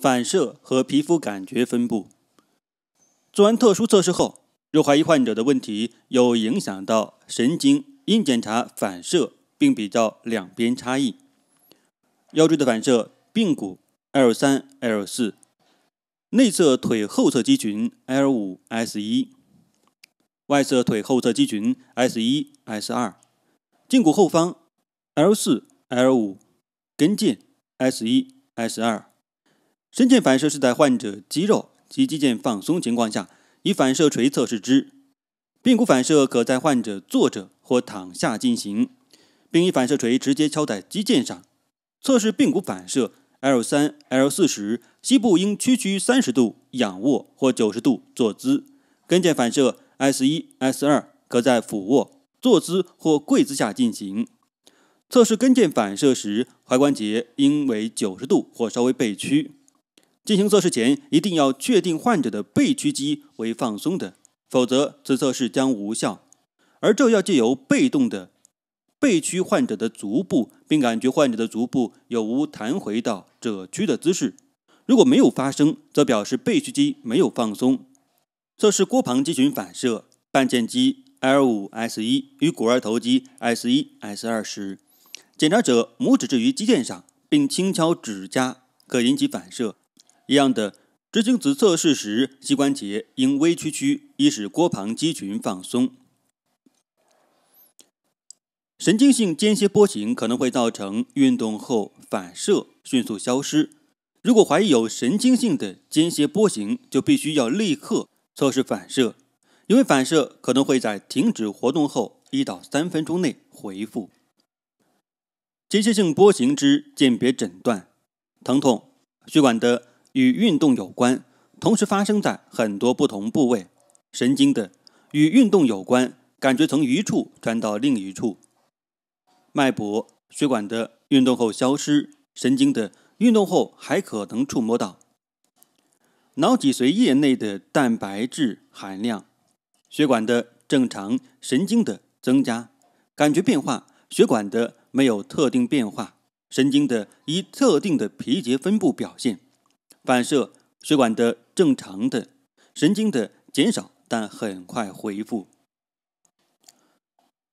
反射和皮肤感觉分布。做完特殊测试后，若怀疑患者的问题有影响到神经，应检查反射，并比较两边差异。腰椎的反射：髌骨 L3、L4；内侧腿后侧肌群 L5、S1；外侧腿后侧肌群 S1、S2；胫骨后方 L4、L5；跟腱 S1、S2。深腱反射是在患者肌肉及肌腱放松情况下，以反射锤测试之。髌骨反射可在患者坐着或躺下进行，并以反射锤直接敲在肌腱上。测试髌骨反射 L3、L4 时，膝部应屈曲三十度，仰卧或九十度坐姿。跟腱反射 S1、S2 可在俯卧、坐姿或跪姿下进行。测试跟腱反射时，踝关节应为九十度或稍微背屈。进行测试前，一定要确定患者的背屈肌为放松的，否则此测试将无效。而这要借由被动的背屈患者的足部，并感觉患者的足部有无弹回到褶区的姿势。如果没有发生，则表示背屈肌没有放松。测试郭旁肌群反射，半腱肌 L5-S1 与股二头肌 S1-S2 时，检查者拇指置于肌腱上，并轻敲指甲，可引起反射。一样的，执行此测试时，膝关节应微屈曲，以使股旁肌群放松。神经性间歇波形可能会造成运动后反射迅速消失。如果怀疑有神经性的间歇波形，就必须要立刻测试反射，因为反射可能会在停止活动后一到三分钟内恢复。间歇性波形之鉴别诊断：疼痛、血管的。与运动有关，同时发生在很多不同部位，神经的与运动有关，感觉从一处传到另一处。脉搏血管的运动后消失，神经的运动后还可能触摸到。脑脊髓液内的蛋白质含量，血管的正常，神经的增加，感觉变化，血管的没有特定变化，神经的以特定的皮节分布表现。反射血管的正常的神经的减少，但很快恢复。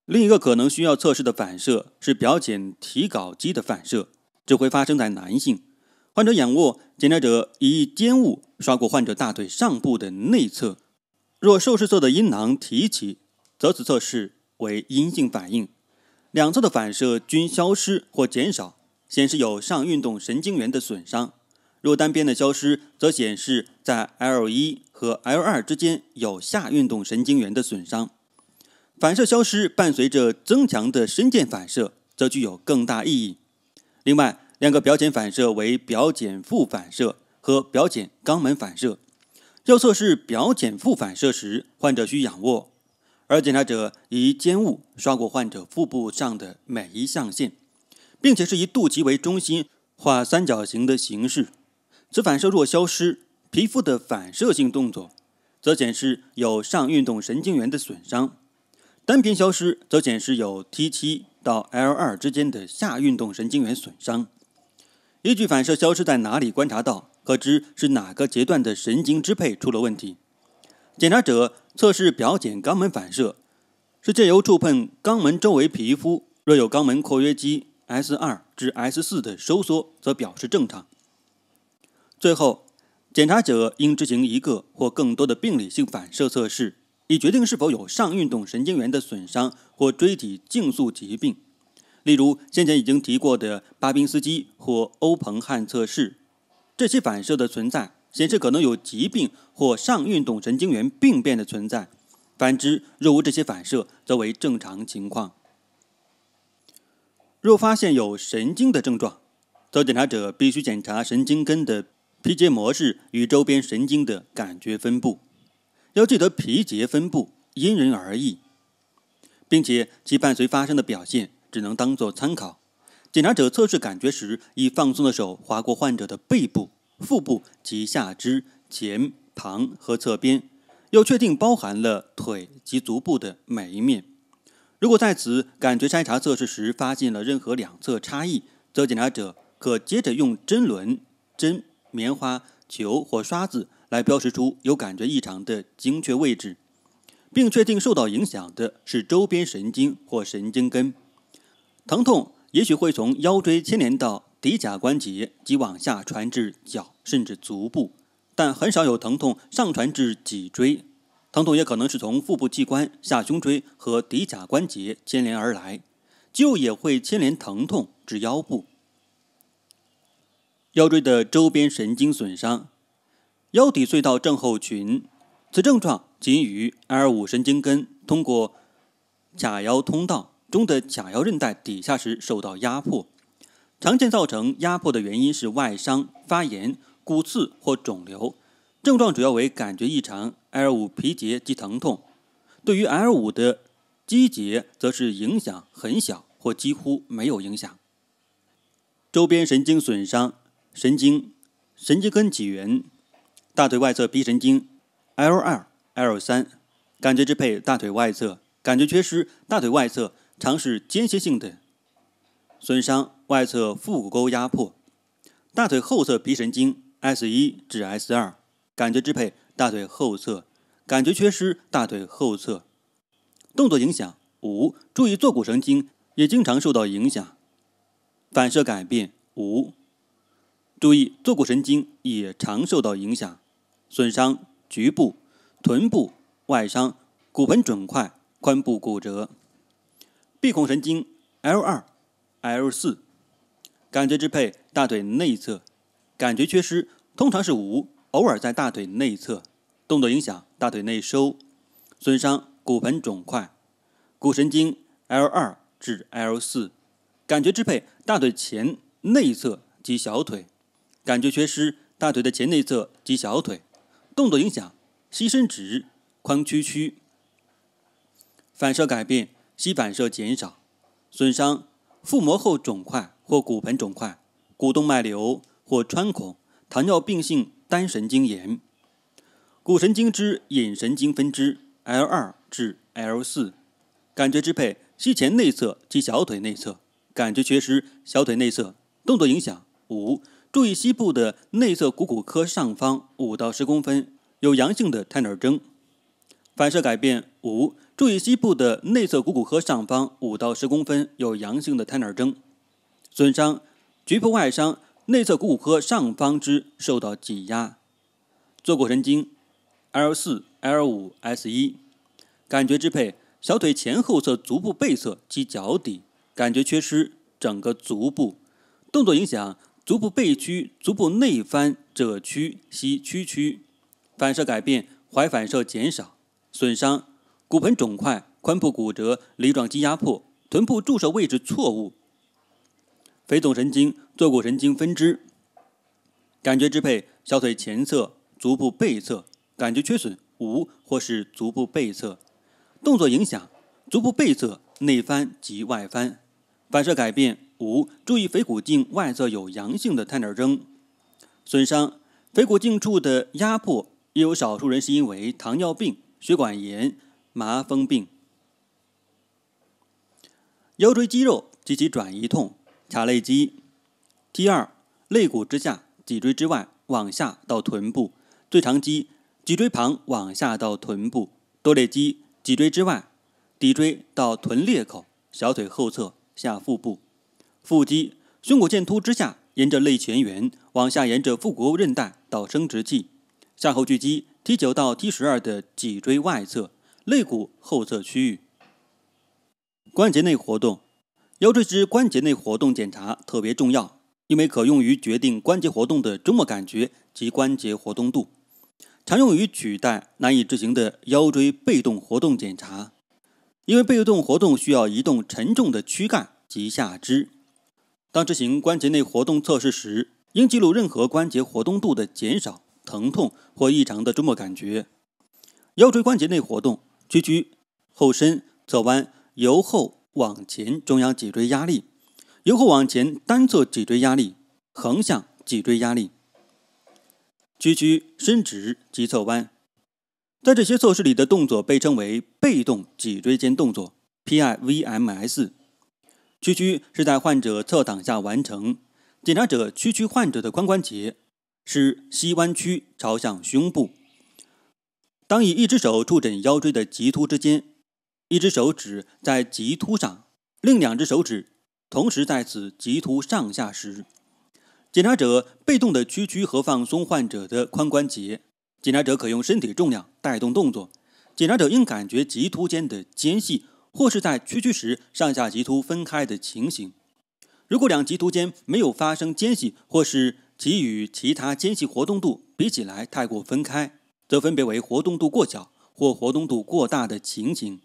另一个可能需要测试的反射是表浅提睾肌的反射，这会发生在男性患者仰卧，检查者以尖物刷过患者大腿上部的内侧，若受试侧的阴囊提起，则此测试为阴性反应。两侧的反射均消失或减少，显示有上运动神经元的损伤。若单边的消失，则显示在 L 一和 L 二之间有下运动神经元的损伤。反射消失伴随着增强的深腱反射，则具有更大意义。另外，两个表浅反射为表浅腹反射和表浅肛门反射。要测试表浅腹反射时，患者需仰卧，而检查者以肩物刷过患者腹部上的每一象限，并且是以肚脐为中心画三角形的形式。此反射若消失，皮肤的反射性动作，则显示有上运动神经元的损伤；单边消失，则显示有 T7 到 L2 之间的下运动神经元损伤。依据反射消失在哪里观察到，可知是哪个阶段的神经支配出了问题。检查者测试表检肛门反射，是借由触碰肛门周围皮肤，若有肛门括约肌 S2 至 S4 的收缩，则表示正常。最后，检查者应执行一个或更多的病理性反射测试，以决定是否有上运动神经元的损伤或椎体竞速疾病。例如，先前已经提过的巴宾斯基或欧朋汉测试。这些反射的存在显示可能有疾病或上运动神经元病变的存在。反之，若无这些反射，则为正常情况。若发现有神经的症状，则检查者必须检查神经根的。皮结模式与周边神经的感觉分布，要记得皮结分布因人而异，并且其伴随发生的表现只能当做参考。检查者测试感觉时，以放松的手划过患者的背部、腹部及下肢前旁和侧边，要确定包含了腿及足部的每一面。如果在此感觉筛查测试时发现了任何两侧差异，则检查者可接着用针轮针。棉花球或刷子来标识出有感觉异常的精确位置，并确定受到影响的是周边神经或神经根。疼痛也许会从腰椎牵连到骶髂关节及往下传至脚甚至足部，但很少有疼痛上传至脊椎。疼痛也可能是从腹部器官、下胸椎和骶髂关节牵连而来，就也会牵连疼痛至腰部。腰椎的周边神经损伤、腰底隧道症候群，此症状仅于 L5 神经根通过髂腰通道中的髂腰韧带底下时受到压迫。常见造成压迫的原因是外伤、发炎、骨刺或肿瘤。症状主要为感觉异常、L5 皮节及疼痛。对于 L5 的肌节，则是影响很小或几乎没有影响。周边神经损伤。神经、神经根起源，大腿外侧鼻神经 L 二、L 三，感觉支配大腿外侧，感觉缺失，大腿外侧常是间歇性的损伤，外侧腹股沟压迫。大腿后侧鼻神经 S 一至 S 二，感觉支配大腿后侧，感觉缺失，大腿后侧动作影响五，注意坐骨神经也经常受到影响，反射改变五。注意，坐骨神经也常受到影响，损伤局部臀部外伤、骨盆肿块、髋部骨折。闭孔神经 L2、L4，感觉支配大腿内侧，感觉缺失通常是无，偶尔在大腿内侧。动作影响大腿内收，损伤骨盆肿块，骨神经 L2 至 L4，感觉支配大腿前内侧及小腿。感觉缺失，大腿的前内侧及小腿。动作影响：膝伸直、髋屈曲。反射改变：膝反射减少。损伤：腹膜后肿块或骨盆肿块、股动脉瘤或穿孔、糖尿病性单神经炎。骨神经支隐神经分支 L2 至 L4。感觉支配：膝前内侧及小腿内侧。感觉缺失，小腿内侧。动作影响：五。注意，膝部的内侧股骨髁上方五到十公分有阳性的 Tanner 征，反射改变。五，注意膝部的内侧股骨髁上方五到十公分有阳性的 t a n e r 征反射改变五注意膝部的内侧股骨髁上方五到十公分有阳性的 t a n e r 征损伤局部外伤，内侧股骨髁上方肢受到挤压，坐骨神经 L4、L5、S1 感觉支配小腿前后侧、足部背侧及脚底感觉缺失，整个足部动作影响。足部背屈、足部内翻、褶屈膝屈曲。反射改变：踝反射减少。损伤：骨盆肿块、髋部骨折、梨状肌压迫、臀部注射位置错误。腓总神经、坐骨神经分支。感觉支配：小腿前侧、足部背侧。感觉缺损：无或是足部背侧。动作影响：足部背侧内翻及外翻。反射改变。五、注意腓骨颈外侧有阳性的探诊征损伤，腓骨颈处的压迫，也有少数人是因为糖尿病、血管炎、麻风病。腰椎肌肉及其转移痛，髂肋肌。T 二，肋骨之下，脊椎之外，往下到臀部，最长肌，脊椎旁往下到臀部，多裂肌，脊椎之外，骶椎到臀裂口，小腿后侧，下腹部。腹肌、胸骨剑突之下，沿着肋前缘往下，沿着腹股韧带到生殖器；下后锯肌 T9 到 T12 的脊椎外侧、肋骨后侧区域。关节内活动，腰椎支关节内活动检查特别重要，因为可用于决定关节活动的终末感觉及关节活动度，常用于取代难以执行的腰椎被动活动检查，因为被动活动需要移动沉重的躯干及下肢。当执行关节内活动测试时，应记录任何关节活动度的减少、疼痛或异常的周末感觉。腰椎关节内活动：屈曲、后伸、侧弯、由后往前中央脊椎压力、由后往前单侧脊椎压力、横向脊椎压力。屈曲、伸直及侧弯。在这些测试里的动作被称为被动脊椎间动作 （PIVMS）。屈曲是在患者侧躺下完成，检查者屈曲患者的髋关节，使膝弯曲朝向胸部。当以一只手触诊腰椎的棘突之间，一只手指在棘突上，另两只手指同时在此棘突上下时，检查者被动的屈曲和放松患者的髋关节。检查者可用身体重量带动动作。检查者应感觉棘突间的间隙。或是在屈曲时上下极突分开的情形。如果两极突间没有发生间隙，或是其与其他间隙活动度比起来太过分开，则分别为活动度过小或活动度过大的情形。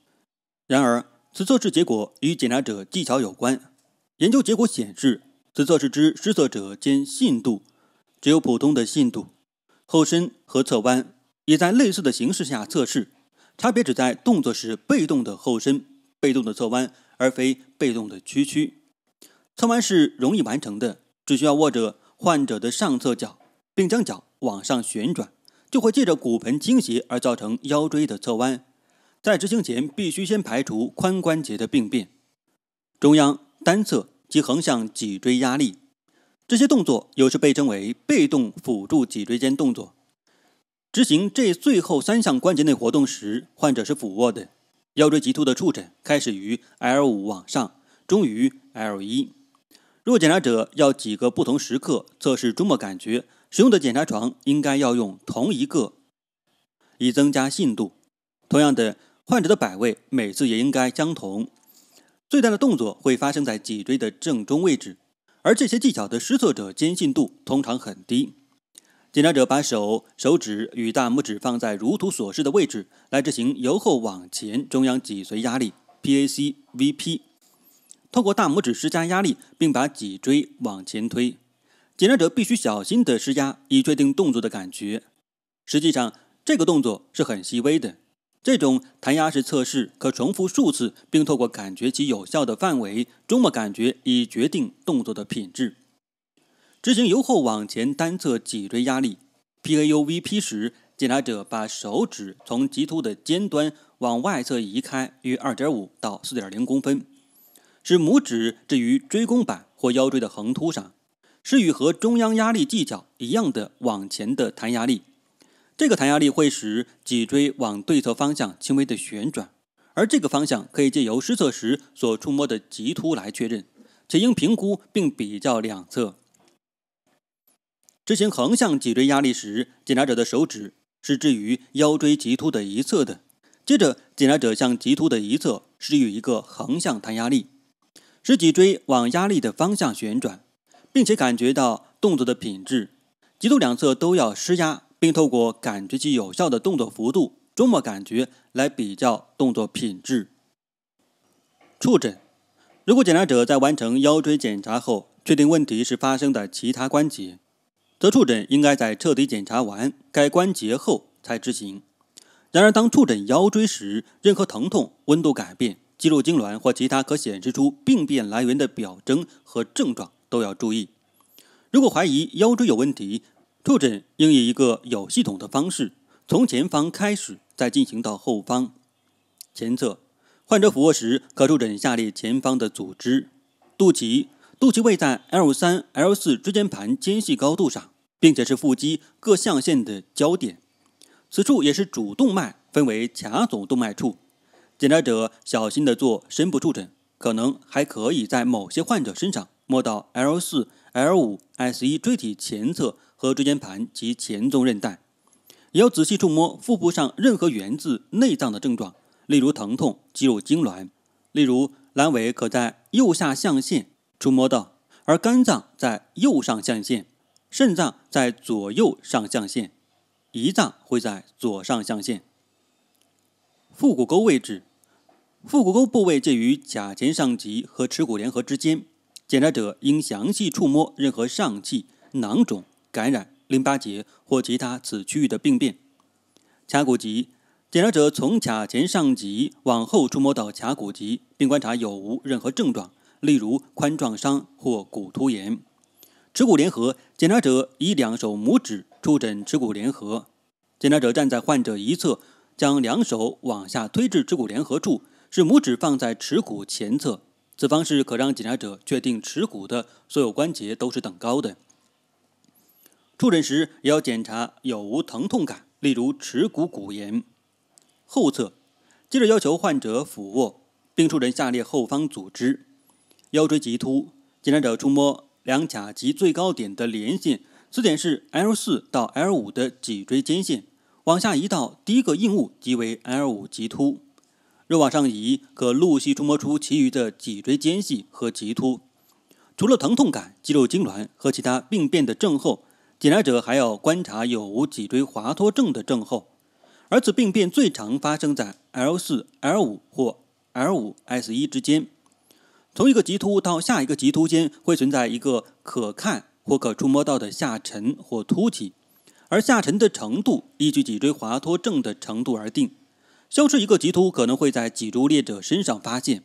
然而，此测试结果与检查者技巧有关。研究结果显示，此测试之失测者间信度只有普通的信度。后伸和侧弯也在类似的形式下测试，差别只在动作时被动的后伸被动的侧弯，而非被动的屈曲。侧弯是容易完成的，只需要握着患者的上侧脚，并将脚往上旋转，就会借着骨盆倾斜而造成腰椎的侧弯。在执行前，必须先排除髋关节的病变、中央单侧及横向脊椎压力。这些动作有时被称为被动辅助脊椎间动作。执行这最后三项关节内活动时，患者是俯卧的。腰椎棘突的触诊开始于 L5 往上，终于 L1。若检查者要几个不同时刻测试周末感觉，使用的检查床应该要用同一个，以增加信度。同样的，患者的摆位每次也应该相同。最大的动作会发生在脊椎的正中位置，而这些技巧的施测者坚信度通常很低。检查者把手手指与大拇指放在如图所示的位置，来执行由后往前中央脊髓压力 （PACVP）。通过大拇指施加压力，并把脊椎往前推。检查者必须小心地施压，以确定动作的感觉。实际上，这个动作是很细微的。这种弹压式测试可重复数次，并透过感觉其有效的范围，周末感觉以决定动作的品质。执行由后往前单侧脊椎压力 （P A U V P） 时，检查者把手指从棘突的尖端往外侧移开约二点五到四点零公分，使拇指置于椎弓板或腰椎的横突上，施与和中央压力技巧一样的往前的弹压力。这个弹压力会使脊椎往对侧方向轻微的旋转，而这个方向可以借由施测时所触摸的棘突来确认，且应评估并比较两侧。执行横向脊椎压力时，检查者的手指是置于腰椎棘突的一侧的。接着，检查者向棘突的一侧施予一个横向弹压力，使脊椎往压力的方向旋转，并且感觉到动作的品质。棘突两侧都要施压，并透过感觉其有效的动作幅度、周末感觉来比较动作品质。触诊。如果检查者在完成腰椎检查后，确定问题是发生的其他关节。则触诊应该在彻底检查完该关节后才执行。然而，当触诊腰椎时，任何疼痛、温度改变、肌肉痉挛或其他可显示出病变来源的表征和症状都要注意。如果怀疑腰椎有问题，触诊应以一个有系统的方式，从前方开始，再进行到后方、前侧。患者俯卧时，可触诊下列前方的组织：肚脐。肚脐位在 L3-L4 椎间盘间隙高度上，并且是腹肌各象限的交点。此处也是主动脉分为髂总动脉处。检查者小心的做深部触诊，可能还可以在某些患者身上摸到 L4-L5-S1 椎体前侧和椎间盘及前纵韧带。也要仔细触摸腹部上任何源自内脏的症状，例如疼痛、肌肉痉挛，例如阑尾可在右下象限。触摸到，而肝脏在右上象限，肾脏在左右上象限，胰脏会在左上象限。腹股沟位置，腹股沟部位介于髂前上棘和耻骨联合之间，检查者应详细触摸任何上气囊肿、感染、淋巴结或其他此区域的病变。髂骨棘，检查者从髂前上棘往后触摸到髂骨棘，并观察有无任何症状。例如，髋撞伤或骨突炎。耻骨联合检查者以两手拇指触诊耻骨联合，检查者站在患者一侧，将两手往下推至耻骨联合处，使拇指放在耻骨前侧。此方式可让检查者确定耻骨的所有关节都是等高的。触诊时也要检查有无疼痛感，例如耻骨骨炎。后侧，接着要求患者俯卧，并触诊下列后方组织。腰椎棘突检查者触摸两髂棘最高点的连线，此点是 L 四到 L 五的脊椎间线。往下移到第一个硬物即为 L 五棘突。若往上移，可陆续触摸出其余的脊椎间隙和棘突。除了疼痛感、肌肉痉挛和其他病变的症候，检查者还要观察有无脊椎滑脱症的症候，而此病变最常发生在 L 四、L 五或 L 五、S 一之间。从一个棘突到下一个棘突间会存在一个可看或可触摸到的下沉或凸起，而下沉的程度依据脊椎滑脱症的程度而定。消失一个棘突可能会在脊柱裂者身上发现。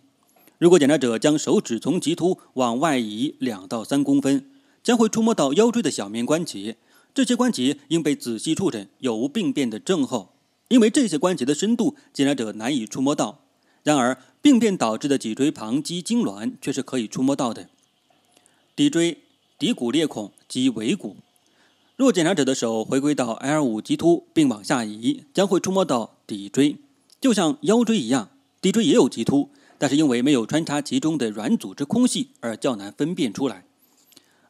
如果检查者将手指从棘突往外移两到三公分，将会触摸到腰椎的小面关节，这些关节应被仔细触诊有无病变的症候，因为这些关节的深度检查者难以触摸到。然而，病变导致的脊椎旁肌痉挛却是可以触摸到的。骶椎骶骨裂孔及尾骨。若检查者的手回归到 L5 棘突并往下移，将会触摸到骶椎，就像腰椎一样，骶椎也有棘突，但是因为没有穿插其中的软组织空隙而较难分辨出来。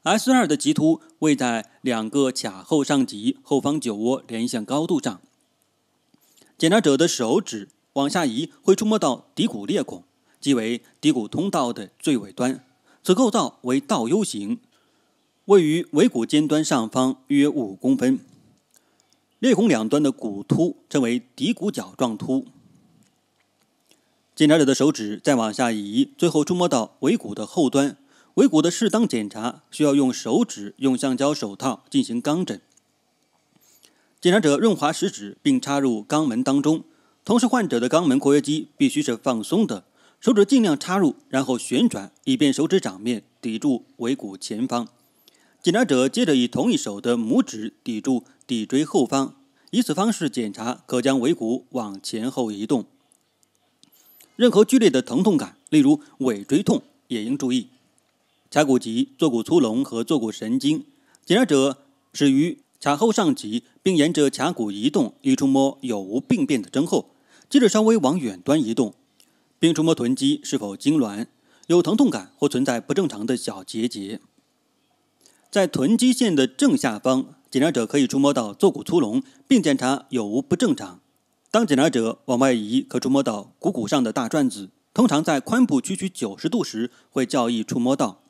S2 的棘突位在两个髂后上棘后方酒窝连线高度上。检查者的手指。往下移会触摸到骶骨裂孔，即为骶骨通道的最尾端。此构造为倒 U 型，位于尾骨尖端上方约五公分。裂孔两端的骨突称为骶骨角状突。检查者的手指再往下移，最后触摸到尾骨的后端。尾骨的适当检查需要用手指用橡胶手套进行肛诊。检查者润滑食指并插入肛门当中。同时，患者的肛门括约肌必须是放松的。手指尽量插入，然后旋转，以便手指掌面抵住尾骨前方。检查者接着以同一手的拇指抵住骶椎后方，以此方式检查，可将尾骨往前后移动。任何剧烈的疼痛感，例如尾椎痛，也应注意。髂骨棘、坐骨粗隆和坐骨神经，检查者始于髂后上棘，并沿着髂骨移动，以触摸有无病变的增厚。接着稍微往远端移动，并触摸臀肌是否痉挛、有疼痛感或存在不正常的小结节。在臀肌线的正下方，检查者可以触摸到坐骨粗隆，并检查有无不正常。当检查者往外移，可触摸到股骨上的大转子，通常在髋部屈曲九十度时会较易触摸到。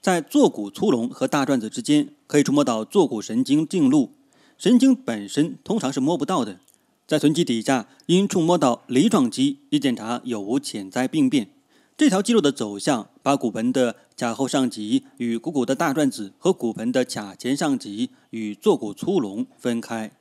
在坐骨粗隆和大转子之间，可以触摸到坐骨神经径路，神经本身通常是摸不到的。在臀肌底下，应触摸到梨状肌，以检查有无潜在病变。这条肌肉的走向，把骨盆的髂后上棘与股骨的大转子和骨盆的髂前上棘与坐骨粗隆分开。